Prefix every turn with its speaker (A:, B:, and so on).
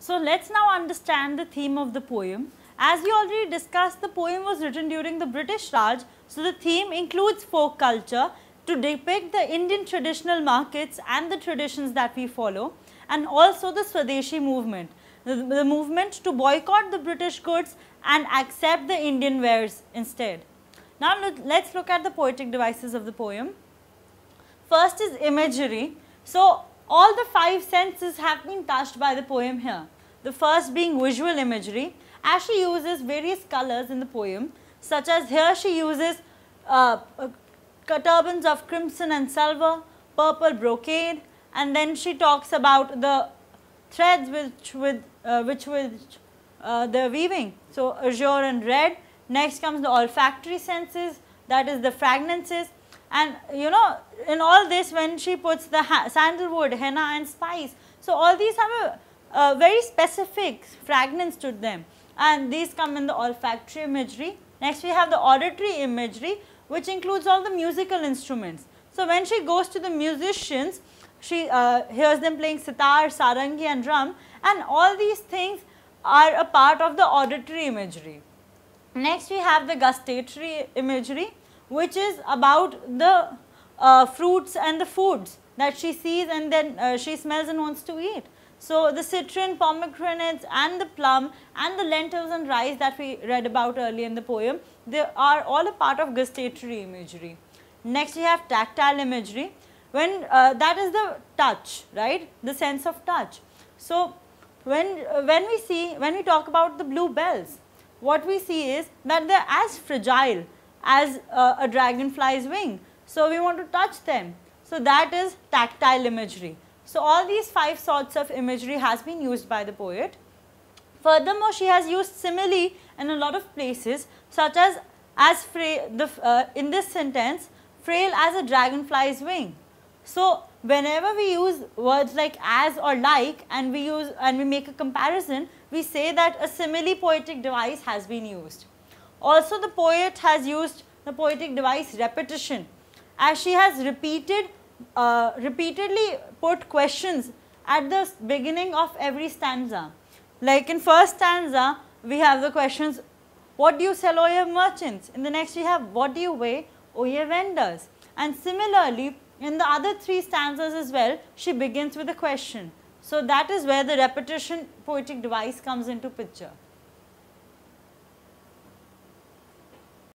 A: So let's now understand the theme of the poem. As we already discussed, the poem was written during the British Raj, so the theme includes folk culture to depict the Indian traditional markets and the traditions that we follow and also the Swadeshi movement, the, the movement to boycott the British goods and accept the Indian wares instead. Now let's look at the poetic devices of the poem. First is imagery. So all the five senses have been touched by the poem here. The first being visual imagery as she uses various colors in the poem such as here she uses uh, uh, turbans of crimson and silver, purple brocade and then she talks about the threads which with uh, which with uh, are weaving. So azure and red. Next comes the olfactory senses that is the fragrances and you know, in all this, when she puts the sandalwood, henna, and spice, so all these have a, a very specific fragrance to them. And these come in the olfactory imagery. Next, we have the auditory imagery, which includes all the musical instruments. So, when she goes to the musicians, she uh, hears them playing sitar, sarangi and drum and all these things are a part of the auditory imagery. Next we have the gustatory imagery which is about the uh, fruits and the foods that she sees and then uh, she smells and wants to eat. So, the citron, pomegranates and the plum and the lentils and rice that we read about earlier in the poem, they are all a part of gustatory imagery. Next, we have tactile imagery when uh, that is the touch, right, the sense of touch. So, when, uh, when we see, when we talk about the blue bells, what we see is that they are as fragile as uh, a dragonfly's wing. So, we want to touch them. So, that is tactile imagery. So, all these five sorts of imagery has been used by the poet. Furthermore, she has used simile in a lot of places such as, as the, uh, in this sentence, frail as a dragonfly's wing. So, whenever we use words like as or like and we use and we make a comparison, we say that a simile poetic device has been used. Also the poet has used the poetic device repetition as she has repeated, uh, repeatedly put questions at the beginning of every stanza. Like in first stanza, we have the questions, what do you sell, O ye merchants? In the next we have, what do you weigh, O ye vendors? And similarly, in the other three stanzas as well, she begins with a question. So that is where the repetition poetic device comes into picture.